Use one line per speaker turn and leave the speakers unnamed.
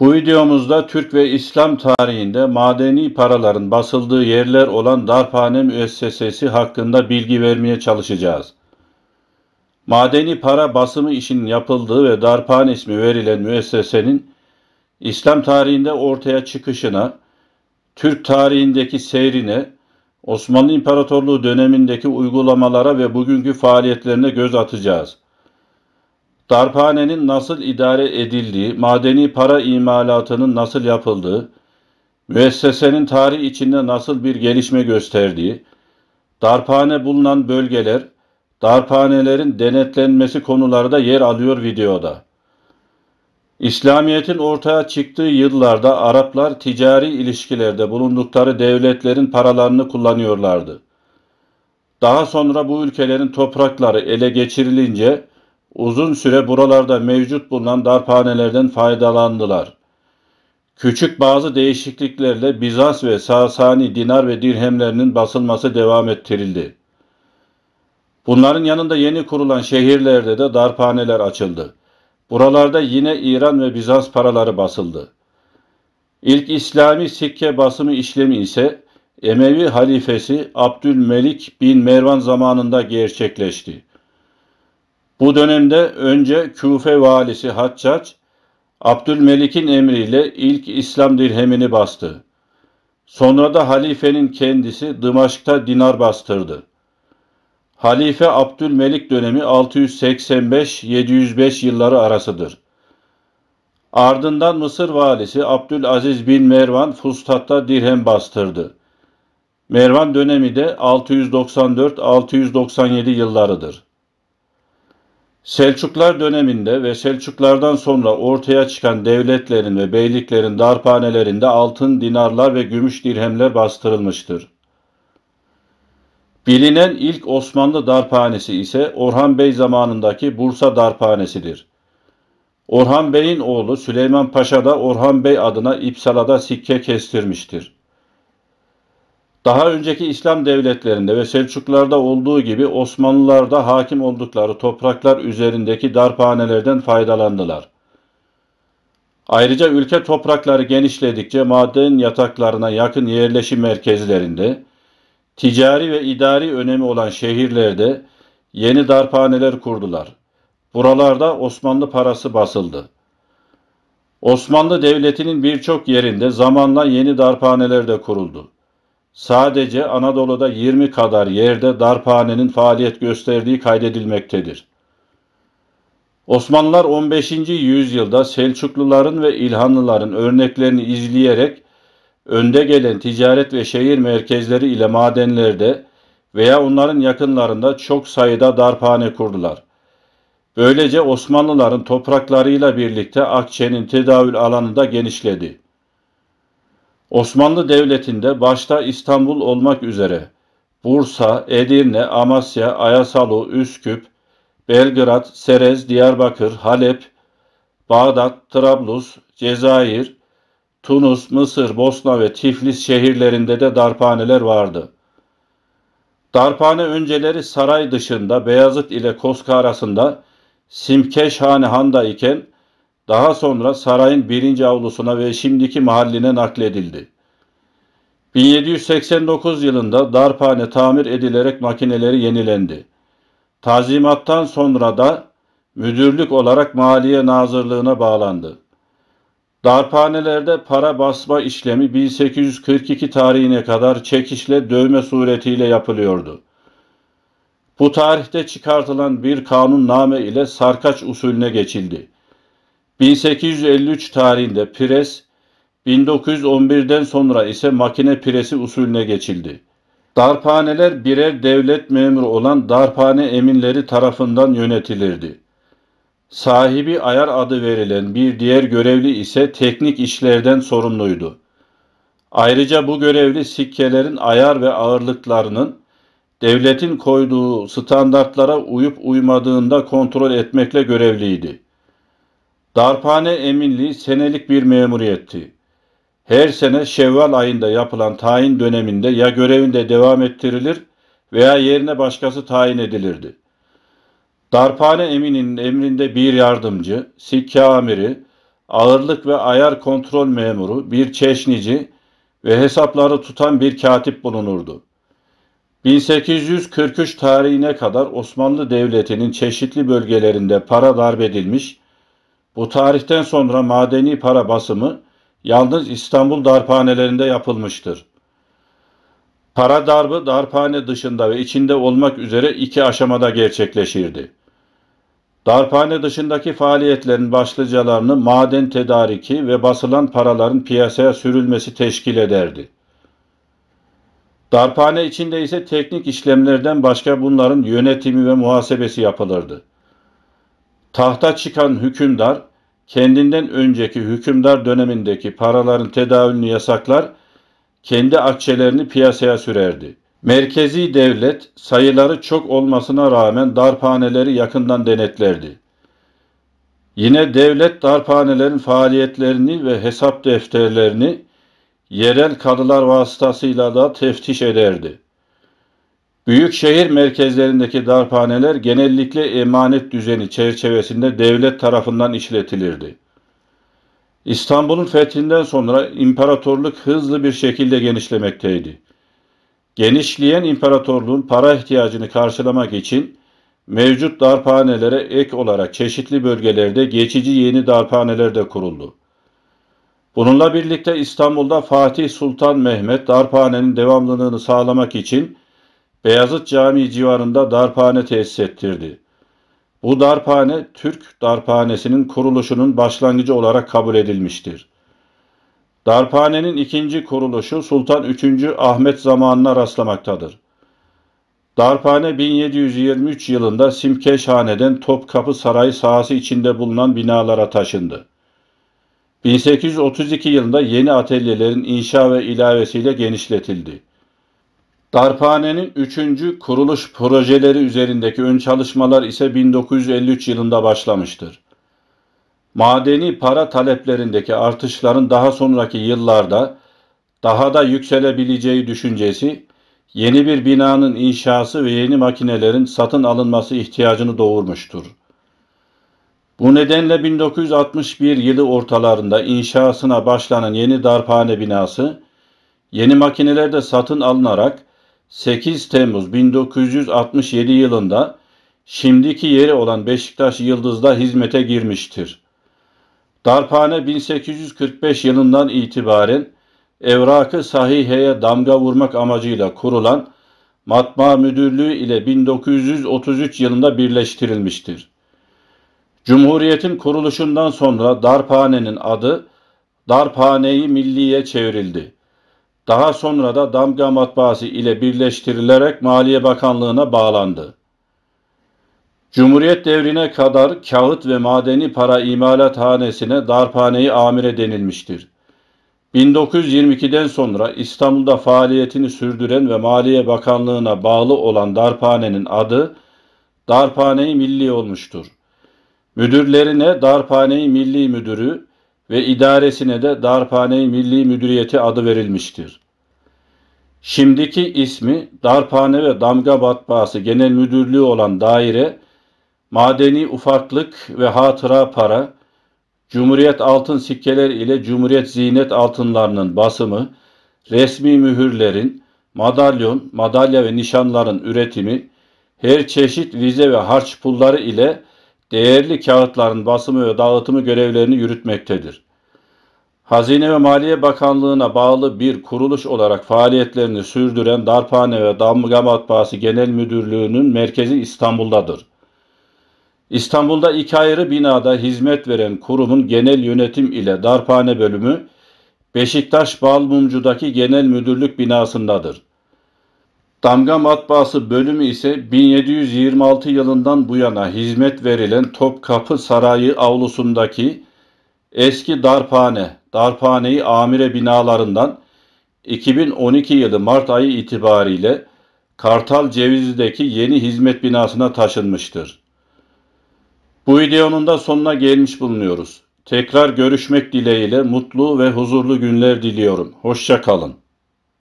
Bu videomuzda Türk ve İslam tarihinde madeni paraların basıldığı yerler olan darphane müessesesi hakkında bilgi vermeye çalışacağız. Madeni para basımı işinin yapıldığı ve darphane ismi verilen müessesenin İslam tarihinde ortaya çıkışına, Türk tarihindeki seyrine, Osmanlı İmparatorluğu dönemindeki uygulamalara ve bugünkü faaliyetlerine göz atacağız.'' darphanenin nasıl idare edildiği, madeni para imalatının nasıl yapıldığı, müessesenin tarih içinde nasıl bir gelişme gösterdiği, darphane bulunan bölgeler, darphanelerin denetlenmesi konularda yer alıyor videoda. İslamiyet'in ortaya çıktığı yıllarda Araplar ticari ilişkilerde bulundukları devletlerin paralarını kullanıyorlardı. Daha sonra bu ülkelerin toprakları ele geçirilince Uzun süre buralarda mevcut bulunan darphanelerden faydalandılar. Küçük bazı değişikliklerle Bizans ve Sasani dinar ve dirhemlerinin basılması devam ettirildi. Bunların yanında yeni kurulan şehirlerde de darphaneler açıldı. Buralarda yine İran ve Bizans paraları basıldı. İlk İslami sikke basımı işlemi ise Emevi halifesi Abdülmelik bin Mervan zamanında gerçekleşti. Bu dönemde önce Küfe valisi Haccac, Abdülmelik'in emriyle ilk İslam dirhemini bastı. Sonra da halifenin kendisi Dımaşk'ta dinar bastırdı. Halife Abdülmelik dönemi 685-705 yılları arasıdır. Ardından Mısır valisi Abdülaziz bin Mervan Fustat'ta dirhem bastırdı. Mervan dönemi de 694-697 yıllarıdır. Selçuklar döneminde ve Selçuklardan sonra ortaya çıkan devletlerin ve beyliklerin darphanelerinde altın dinarlar ve gümüş dirhemler bastırılmıştır. Bilinen ilk Osmanlı darphanesi ise Orhan Bey zamanındaki Bursa darphanesidir. Orhan Bey'in oğlu Süleyman Paşa da Orhan Bey adına İpsala'da sikke kestirmiştir. Daha önceki İslam devletlerinde ve Selçuklarda olduğu gibi Osmanlılar da hakim oldukları topraklar üzerindeki darphanelerden faydalandılar. Ayrıca ülke toprakları genişledikçe maden yataklarına yakın yerleşim merkezlerinde, ticari ve idari önemi olan şehirlerde yeni darphaneler kurdular. Buralarda Osmanlı parası basıldı. Osmanlı Devleti'nin birçok yerinde zamanla yeni darphaneler de kuruldu sadece Anadolu'da 20 kadar yerde darphanenin faaliyet gösterdiği kaydedilmektedir. Osmanlılar 15. yüzyılda Selçukluların ve İlhanlıların örneklerini izleyerek önde gelen ticaret ve şehir merkezleri ile madenlerde veya onların yakınlarında çok sayıda darphane kurdular. Böylece Osmanlıların topraklarıyla birlikte Akçe'nin tedavül alanı da genişledi. Osmanlı Devleti'nde başta İstanbul olmak üzere Bursa, Edirne, Amasya, Ayasalu, Üsküp, Belgrad, Serez, Diyarbakır, Halep, Bağdat, Trablus, Cezayir, Tunus, Mısır, Bosna ve Tiflis şehirlerinde de darphaneler vardı. Darphane önceleri saray dışında Beyazıt ile Koska arasında Simkeşhane Han'da iken daha sonra sarayın birinci avlusuna ve şimdiki mahalline nakledildi. 1789 yılında darphane tamir edilerek makineleri yenilendi. Tazimattan sonra da müdürlük olarak Maliye Nazırlığı'na bağlandı. Darphanelerde para basma işlemi 1842 tarihine kadar çekişle dövme suretiyle yapılıyordu. Bu tarihte çıkartılan bir kanunname ile sarkaç usulüne geçildi. 1853 tarihinde pres, 1911'den sonra ise makine piresi usulüne geçildi. Darphaneler birer devlet memuru olan darphane eminleri tarafından yönetilirdi. Sahibi ayar adı verilen bir diğer görevli ise teknik işlerden sorumluydu. Ayrıca bu görevli sikkelerin ayar ve ağırlıklarının devletin koyduğu standartlara uyup uymadığında kontrol etmekle görevliydi. Darphane eminliği senelik bir memuriyetti. Her sene Şevval ayında yapılan tayin döneminde ya görevinde devam ettirilir veya yerine başkası tayin edilirdi. Darphane emininin emrinde bir yardımcı, sikke amiri, ağırlık ve ayar kontrol memuru, bir çeşnici ve hesapları tutan bir katip bulunurdu. 1843 tarihine kadar Osmanlı Devleti'nin çeşitli bölgelerinde para darbedilmiş edilmiş bu tarihten sonra madeni para basımı yalnız İstanbul darphanelerinde yapılmıştır. Para darbı darphane dışında ve içinde olmak üzere iki aşamada gerçekleşirdi. Darphane dışındaki faaliyetlerin başlıcalarını maden tedariki ve basılan paraların piyasaya sürülmesi teşkil ederdi. Darphane içinde ise teknik işlemlerden başka bunların yönetimi ve muhasebesi yapılırdı. Tahta çıkan hükümdar kendinden önceki hükümdar dönemindeki paraların tedavülünü yasaklar, kendi akçelerini piyasaya sürerdi. Merkezi devlet sayıları çok olmasına rağmen darphaneleri yakından denetlerdi. Yine devlet darphanelerin faaliyetlerini ve hesap defterlerini yerel kadılar vasıtasıyla da teftiş ederdi. Büyük şehir merkezlerindeki darphaneler genellikle emanet düzeni çerçevesinde devlet tarafından işletilirdi. İstanbul'un fethinden sonra imparatorluk hızlı bir şekilde genişlemekteydi. Genişleyen imparatorluğun para ihtiyacını karşılamak için mevcut darphanelere ek olarak çeşitli bölgelerde geçici yeni darphaneler de kuruldu. Bununla birlikte İstanbul'da Fatih Sultan Mehmet darphanenin devamlılığını sağlamak için Beyazıt Camii civarında darphane tesis ettirdi. Bu darphane Türk darphanesinin kuruluşunun başlangıcı olarak kabul edilmiştir. Darphanenin ikinci kuruluşu Sultan 3. Ahmet zamanına rastlamaktadır. Darphane 1723 yılında Simkeşhane'den Topkapı Sarayı sahası içinde bulunan binalara taşındı. 1832 yılında yeni atölyelerin inşa ve ilavesiyle genişletildi. Darphane'nin 3. kuruluş projeleri üzerindeki ön çalışmalar ise 1953 yılında başlamıştır. Madeni para taleplerindeki artışların daha sonraki yıllarda daha da yükselebileceği düşüncesi yeni bir binanın inşası ve yeni makinelerin satın alınması ihtiyacını doğurmuştur. Bu nedenle 1961 yılı ortalarında inşasına başlanan yeni darphane binası yeni makineler de satın alınarak 8 Temmuz 1967 yılında şimdiki yeri olan Beşiktaş Yıldız'da hizmete girmiştir. Darphane 1845 yılından itibaren evrakı sahiheye damga vurmak amacıyla kurulan Matbaa Müdürlüğü ile 1933 yılında birleştirilmiştir. Cumhuriyetin kuruluşundan sonra darphanenin adı Darphane-i Milliye çevrildi daha sonra da Damga Matbaası ile birleştirilerek Maliye Bakanlığı'na bağlandı. Cumhuriyet devrine kadar kağıt ve madeni para imalathanesine darphaneyi amire denilmiştir. 1922'den sonra İstanbul'da faaliyetini sürdüren ve Maliye Bakanlığı'na bağlı olan darphanenin adı Darphane-i Milli olmuştur. Müdürlerine Darphane-i Milli Müdürü, ve idaresine de Darphane-i Milli Müdüriyeti adı verilmiştir. Şimdiki ismi Darphane ve Damga Batbaası Genel Müdürlüğü olan daire, madeni ufaklık ve hatıra para, Cumhuriyet altın sikkeler ile Cumhuriyet ziynet altınlarının basımı, resmi mühürlerin, madalyon, madalya ve nişanların üretimi, her çeşit vize ve harç pulları ile değerli kağıtların basımı ve dağıtımı görevlerini yürütmektedir. Hazine ve Maliye Bakanlığı'na bağlı bir kuruluş olarak faaliyetlerini sürdüren Darphane ve Damga Matbaası Genel Müdürlüğü'nün merkezi İstanbul'dadır. İstanbul'da iki ayrı binada hizmet veren kurumun genel yönetim ile Darphane bölümü Beşiktaş Balmumcu'daki genel müdürlük binasındadır. Damga Matbaası bölümü ise 1726 yılından bu yana hizmet verilen Topkapı Sarayı avlusundaki eski darphane Darphane-i Amire binalarından 2012 yılı Mart ayı itibariyle Kartal Cevizli'deki yeni hizmet binasına taşınmıştır. Bu videonun da sonuna gelmiş bulunuyoruz. Tekrar görüşmek dileğiyle mutlu ve huzurlu günler diliyorum. Hoşça kalın.